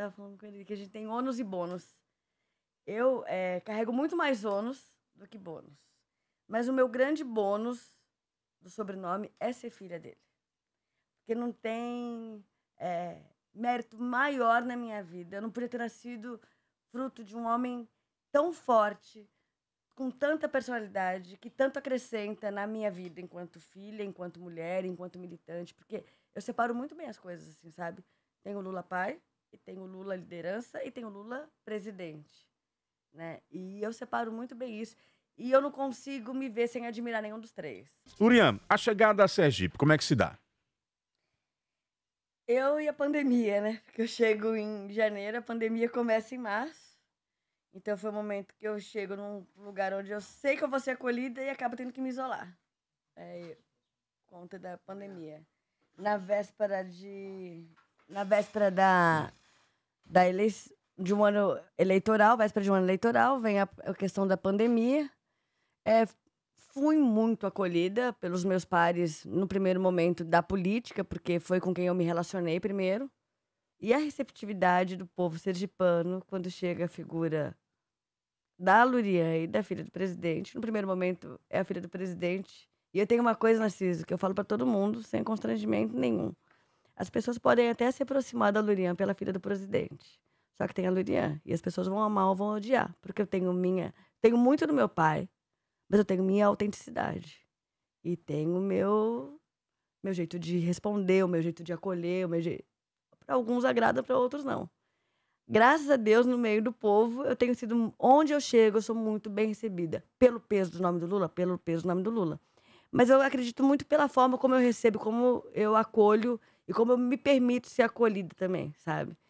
Tava falando com ele que a gente tem ônus e bônus. Eu é, carrego muito mais ônus do que bônus. Mas o meu grande bônus do sobrenome é ser filha dele. Porque não tem é, mérito maior na minha vida. Eu não podia ter nascido fruto de um homem tão forte, com tanta personalidade, que tanto acrescenta na minha vida enquanto filha, enquanto mulher, enquanto militante, porque eu separo muito bem as coisas, assim, sabe? Tenho o Lula pai, e tem o Lula liderança e tem o Lula presidente. Né? E eu separo muito bem isso. E eu não consigo me ver sem admirar nenhum dos três. Uriam, a chegada a Sergipe, como é que se dá? Eu e a pandemia, né? Porque eu chego em janeiro, a pandemia começa em março. Então foi o um momento que eu chego num lugar onde eu sei que eu vou ser acolhida e acabo tendo que me isolar. É, conta da pandemia. Na véspera de. Na véspera da, da eleição de um ano eleitoral, véspera de um ano eleitoral, vem a, a questão da pandemia. É, fui muito acolhida pelos meus pares no primeiro momento da política, porque foi com quem eu me relacionei primeiro. E a receptividade do povo sergipano quando chega a figura da Lurian e da filha do presidente. No primeiro momento é a filha do presidente. E eu tenho uma coisa, Narciso, que eu falo para todo mundo sem constrangimento nenhum. As pessoas podem até se aproximar da Lurian pela filha do presidente. Só que tem a Lurian. E as pessoas vão amar ou vão odiar. Porque eu tenho minha. Tenho muito do meu pai, mas eu tenho minha autenticidade. E tenho meu. Meu jeito de responder, o meu jeito de acolher, o meu jeito. Para alguns agrada, para outros não. Graças a Deus, no meio do povo, eu tenho sido. Onde eu chego, eu sou muito bem recebida. Pelo peso do nome do Lula, pelo peso do nome do Lula. Mas eu acredito muito pela forma como eu recebo, como eu acolho e como eu me permito ser acolhida também, sabe?